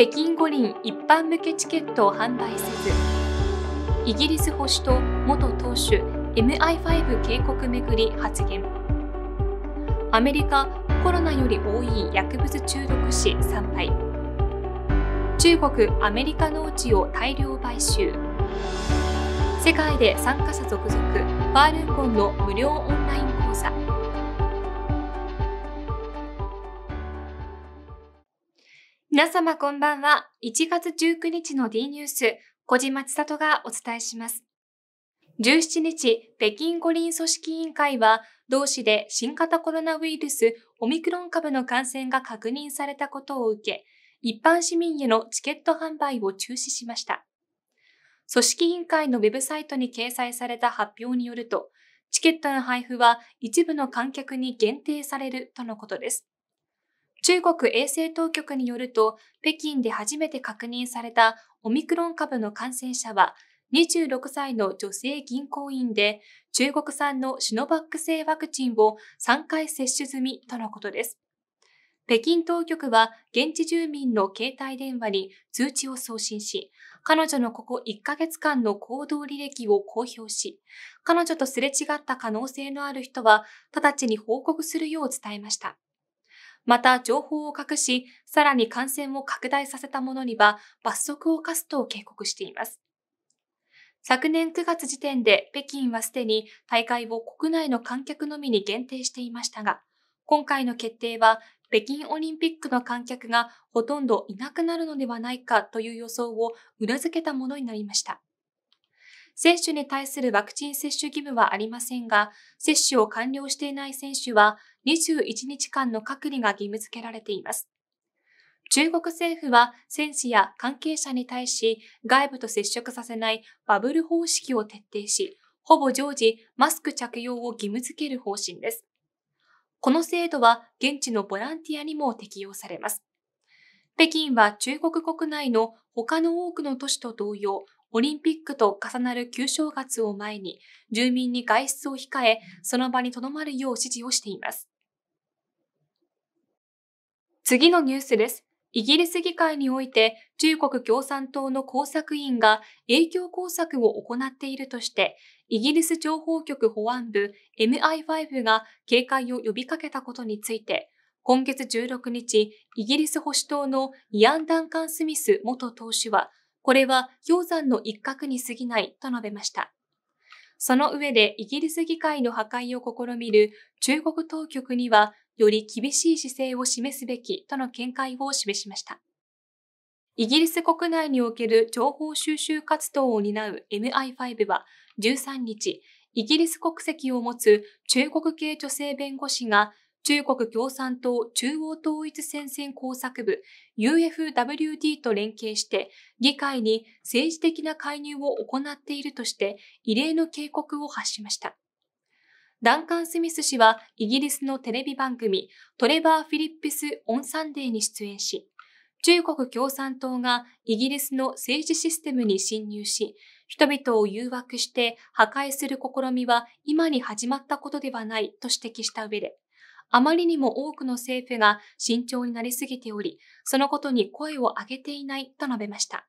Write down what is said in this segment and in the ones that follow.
北京五輪一般向けチケットを販売せずイギリス保守党元党首 MI5 警告めぐり発言アメリカコロナより多い薬物中毒死参拝中国アメリカ農地を大量買収世界で参加者続々バールーコンの無料オンライン講座皆様こんばんは。1月19日の D ニュース、小島千里がお伝えします。17日、北京五輪組織委員会は、同市で新型コロナウイルスオミクロン株の感染が確認されたことを受け、一般市民へのチケット販売を中止しました。組織委員会のウェブサイトに掲載された発表によると、チケットの配布は一部の観客に限定されるとのことです。中国衛生当局によると、北京で初めて確認されたオミクロン株の感染者は、26歳の女性銀行員で、中国産のシノバック製ワクチンを3回接種済みとのことです。北京当局は現地住民の携帯電話に通知を送信し、彼女のここ1ヶ月間の行動履歴を公表し、彼女とすれ違った可能性のある人は直ちに報告するよう伝えました。また情報を隠し、さらに感染を拡大させた者には罰則を課すと警告しています。昨年9月時点で北京はすでに大会を国内の観客のみに限定していましたが、今回の決定は北京オリンピックの観客がほとんどいなくなるのではないかという予想を裏付けたものになりました。選手に対するワクチン接種義務はありませんが、接種を完了していない選手は21日間の隔離が義務付けられています。中国政府は選手や関係者に対し外部と接触させないバブル方式を徹底し、ほぼ常時マスク着用を義務付ける方針です。この制度は現地のボランティアにも適用されます。北京は中国国内の他の多くの都市と同様、オリンピックと重なる旧正月を前に、住民に外出を控え、その場に留まるよう指示をしています。次のニュースです。イギリス議会において中国共産党の工作員が影響工作を行っているとして、イギリス情報局保安部 MI5 が警戒を呼びかけたことについて、今月16日、イギリス保守党のイアン・ダンカン・スミス元党首は、これは氷山の一角に過ぎないと述べました。その上でイギリス議会の破壊を試みる中国当局にはより厳しい姿勢を示すべきとの見解を示しました。イギリス国内における情報収集活動を担う MI5 は13日、イギリス国籍を持つ中国系女性弁護士が中国共産党中央統一戦線工作部 UFWD と連携して議会に政治的な介入を行っているとして異例の警告を発しました。ダンカン・スミス氏はイギリスのテレビ番組トレバー・フィリップス・オン・サンデーに出演し、中国共産党がイギリスの政治システムに侵入し、人々を誘惑して破壊する試みは今に始まったことではないと指摘した上で、あまりにも多くの政府が慎重になりすぎており、そのことに声を上げていないと述べました。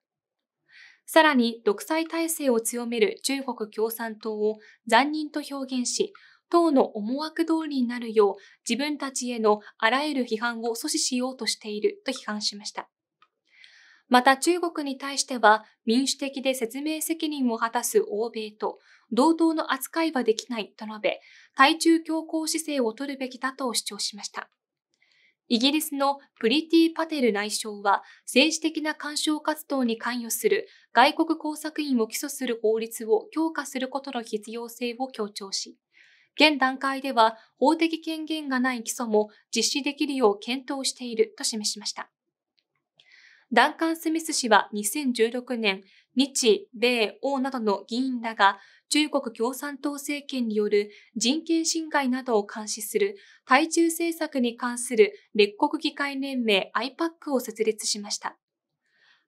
さらに、独裁体制を強める中国共産党を残忍と表現し、党の思惑通りになるよう自分たちへのあらゆる批判を阻止しようとしていると批判しました。また中国に対しては民主的で説明責任を果たす欧米と同等の扱いはできないと述べ、対中強硬姿勢を取るべきだと主張しました。イギリスのプリティ・パテル内相は政治的な干渉活動に関与する外国工作員を起訴する法律を強化することの必要性を強調し、現段階では法的権限がない起訴も実施できるよう検討していると示しました。ダンカン・スミス氏は2016年、日、米、欧などの議員らが中国共産党政権による人権侵害などを監視する対中政策に関する列国議会連盟 IPAC を設立しました。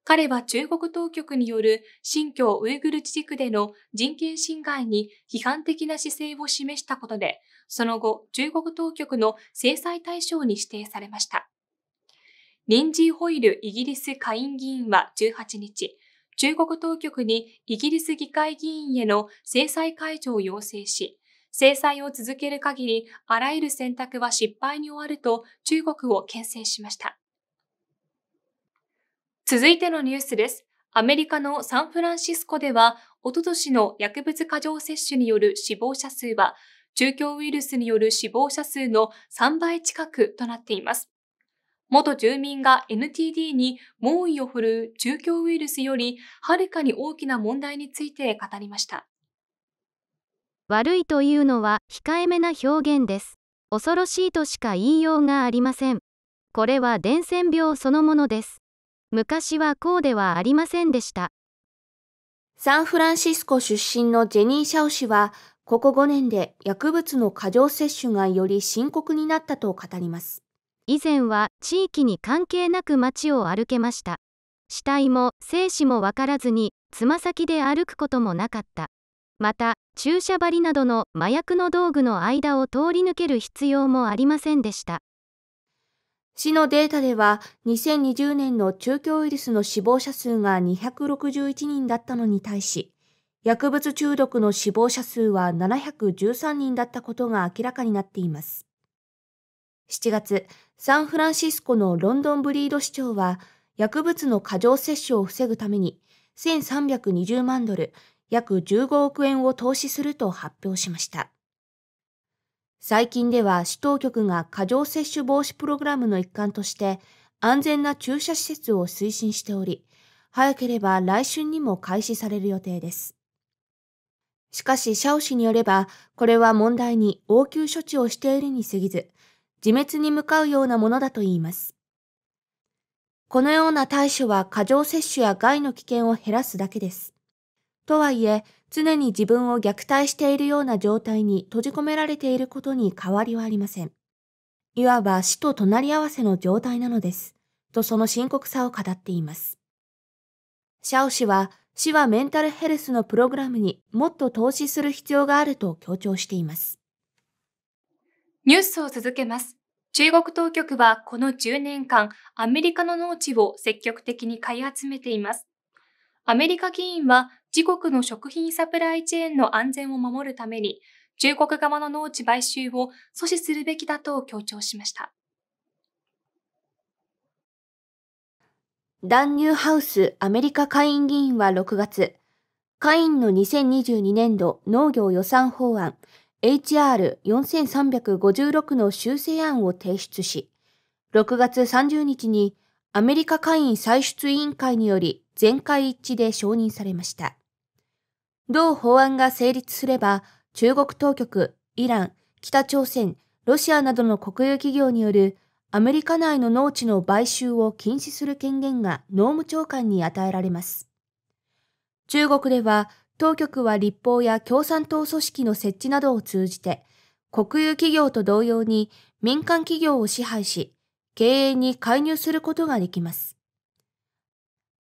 彼は中国当局による新疆ウイグル自治区での人権侵害に批判的な姿勢を示したことで、その後、中国当局の制裁対象に指定されました。リンジー・ホイルイギリス下院議員は18日、中国当局にイギリス議会議員への制裁解除を要請し、制裁を続ける限り、あらゆる選択は失敗に終わると中国を牽制しました。続いてのニュースです。アメリカのサンフランシスコでは、おととしの薬物過剰摂取による死亡者数は、中共ウイルスによる死亡者数の3倍近くとなっています。元住民が NTD に猛威を振るう中共ウイルスよりはるかに大きな問題について語りました。悪いというのは控えめな表現です。恐ろしいとしか言いようがありません。これは伝染病そのものです。昔はこうではありませんでした。サンフランシスコ出身のジェニー・シャオ氏は、ここ5年で薬物の過剰摂取がより深刻になったと語ります。以前は地域に関係なく街を歩けました死体も生死も分からずにつま先で歩くこともなかったまた注射針などの麻薬の道具の間を通り抜ける必要もありませんでした市のデータでは2020年の中京ウイルスの死亡者数が261人だったのに対し薬物中毒の死亡者数は713人だったことが明らかになっています7月サンフランシスコのロンドンブリード市長は、薬物の過剰摂取を防ぐために、1320万ドル、約15億円を投資すると発表しました。最近では、市当局が過剰摂取防止プログラムの一環として、安全な駐車施設を推進しており、早ければ来春にも開始される予定です。しかし、シャオ氏によれば、これは問題に応急処置をしているに過ぎず、自滅に向かうようなものだと言います。このような対処は過剰摂取や害の危険を減らすだけです。とはいえ、常に自分を虐待しているような状態に閉じ込められていることに変わりはありません。いわば死と隣り合わせの状態なのです。とその深刻さを語っています。シャオ氏は死はメンタルヘルスのプログラムにもっと投資する必要があると強調しています。ニュースを続けます。中国当局はこの10年間、アメリカの農地を積極的に買い集めています。アメリカ議員は自国の食品サプライチェーンの安全を守るために、中国側の農地買収を阻止するべきだと強調しました。ダン・ニューハウスアメリカ下院議員は6月、下院の2022年度農業予算法案 HR4356 の修正案を提出し、6月30日にアメリカ会員歳出委員会により全会一致で承認されました。同法案が成立すれば、中国当局、イラン、北朝鮮、ロシアなどの国有企業によるアメリカ内の農地の買収を禁止する権限が農務長官に与えられます。中国では当局は立法や共産党組織の設置などを通じて、国有企業と同様に民間企業を支配し、経営に介入することができます。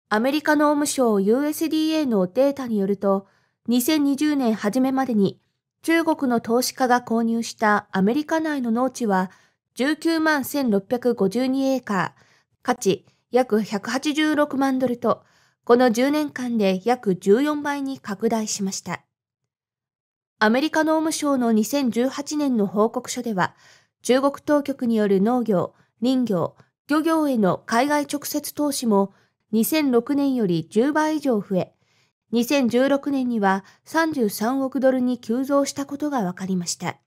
アメリカ農務省 USDA のデータによると、2020年初めまでに中国の投資家が購入したアメリカ内の農地は19万1652エーカー、価値約186万ドルとこの10年間で約14倍に拡大しました。アメリカ農務省の2018年の報告書では、中国当局による農業、林業、漁業への海外直接投資も2006年より10倍以上増え、2016年には33億ドルに急増したことが分かりました。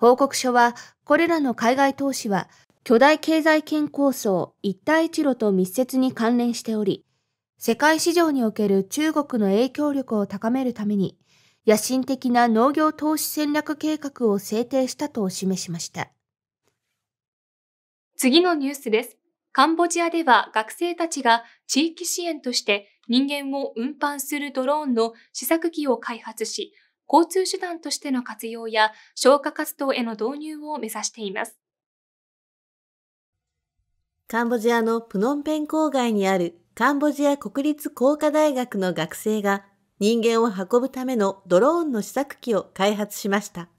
報告書は、これらの海外投資は、巨大経済圏構想一帯一路と密接に関連しており、世界市場における中国の影響力を高めるために、野心的な農業投資戦略計画を制定したと示しました。次のニュースです。カンボジアでは学生たちが地域支援として人間を運搬するドローンの試作機を開発し、交通手段としての活用や消火活動への導入を目指しています。カンボジアのプノンペン郊外にあるカンボジア国立工科大学の学生が人間を運ぶためのドローンの試作機を開発しました。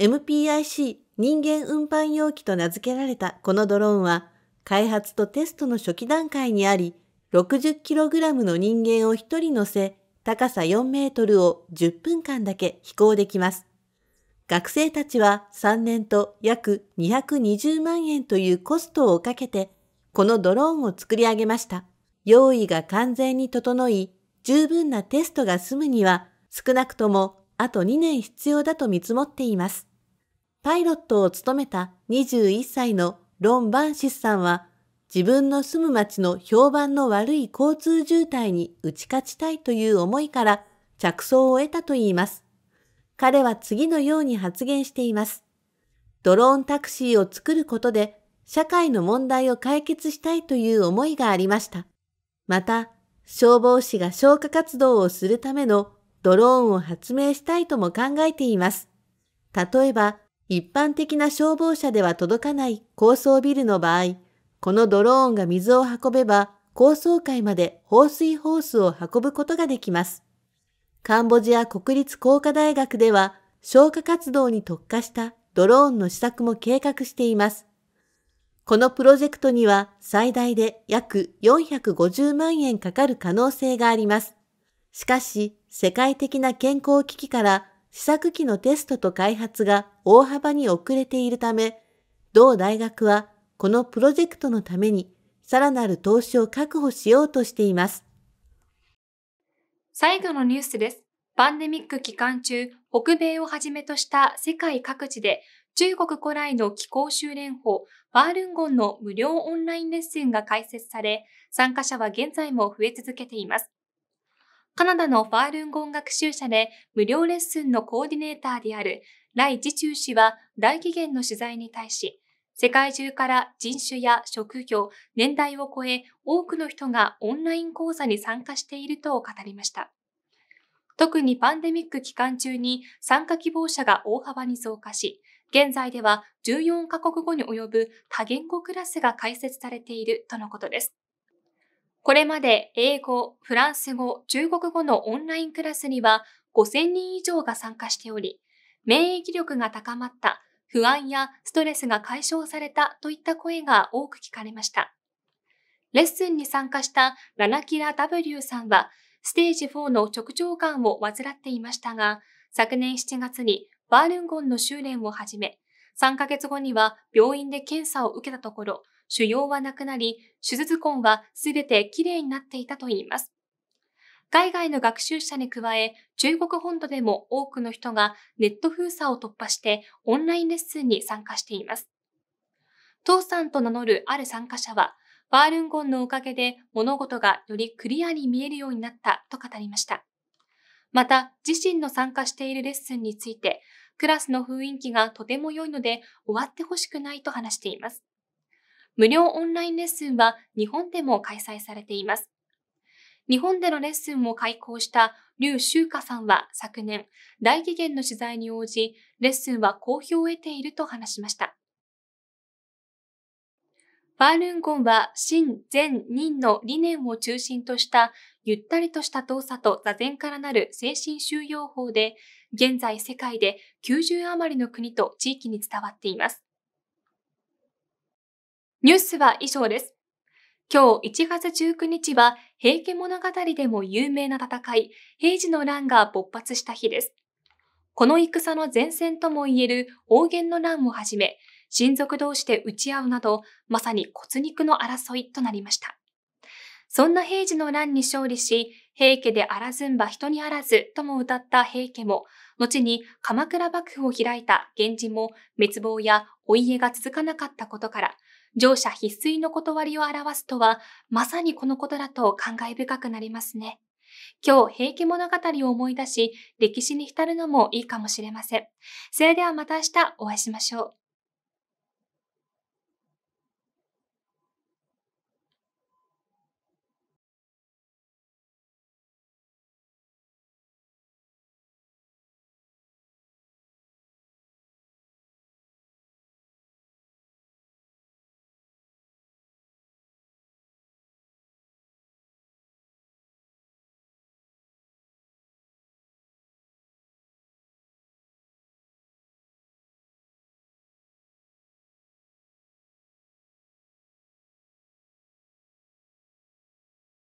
MPIC 人間運搬容器と名付けられたこのドローンは開発とテストの初期段階にあり 60kg の人間を1人乗せ高さ4メートルを10分間だけ飛行できます。学生たちは3年と約220万円というコストをかけてこのドローンを作り上げました。用意が完全に整い、十分なテストが済むには、少なくともあと2年必要だと見積もっています。パイロットを務めた21歳のロン・バンシスさんは、自分の住む町の評判の悪い交通渋滞に打ち勝ちたいという思いから着想を得たといいます。彼は次のように発言しています。ドローンタクシーを作ることで社会の問題を解決したいという思いがありました。また、消防士が消火活動をするためのドローンを発明したいとも考えています。例えば、一般的な消防車では届かない高層ビルの場合、このドローンが水を運べば高層階まで放水ホースを運ぶことができます。カンボジア国立工科大学では消火活動に特化したドローンの施策も計画しています。このプロジェクトには最大で約450万円かかる可能性があります。しかし、世界的な健康危機から試作機のテストと開発が大幅に遅れているため、同大学はこのプロジェクトのためにさらなる投資を確保しようとしています。最後のニュースです。パンデミック期間中、北米をはじめとした世界各地で中国古来の気候修練法、ァールンゴンの無料オンラインレッスンが開設され、参加者は現在も増え続けています。カナダのファールンゴン学習者で無料レッスンのコーディネーターであるライ・ジチュウ氏は大紀元の取材に対し、世界中から人種や職業、年代を超え多くの人がオンライン講座に参加していると語りました。特にパンデミック期間中に参加希望者が大幅に増加し、現在では14カ国語に及ぶ多言語クラスが開設されているとのことです。これまで英語、フランス語、中国語のオンラインクラスには5000人以上が参加しており、免疫力が高まった、不安やストレスが解消されたといった声が多く聞かれました。レッスンに参加したラナキラ W さんは、ステージ4の直腸癌を患っていましたが、昨年7月にバールンゴンの修練を始め、3ヶ月後には病院で検査を受けたところ、腫瘍はなくなり、手術痕はすべてきれいになっていたといいます。海外の学習者に加え、中国本土でも多くの人がネット封鎖を突破してオンラインレッスンに参加しています。父さんと名乗るある参加者は、バールンゴンのおかげで物事がよりクリアに見えるようになったと語りました。また、自身の参加しているレッスンについて、クラスの雰囲気がとても良いので終わってほしくないと話しています。無料オンラインレッスンは日本でも開催されています。日本でのレッスンを開講した劉秀華さんは昨年、大紀元の取材に応じ、レッスンは好評を得ていると話しました。バールンゴンは、真、善、人の理念を中心とした、ゆったりとした動作と座禅からなる精神収容法で、現在世界で90余りの国と地域に伝わっています。ニュースは以上です。今日1月19日は平家物語でも有名な戦い、平時の乱が勃発した日です。この戦の前線ともいえる黄元の乱をはじめ、親族同士で打ち合うなど、まさに骨肉の争いとなりました。そんな平治の乱に勝利し、平家であらずんば人にあらずとも歌った平家も、後に鎌倉幕府を開いた源氏も滅亡やお家が続かなかったことから、乗車必須の断りを表すとは、まさにこのことだと感慨深くなりますね。今日、平家物語を思い出し、歴史に浸るのもいいかもしれません。それではまた明日お会いしましょう。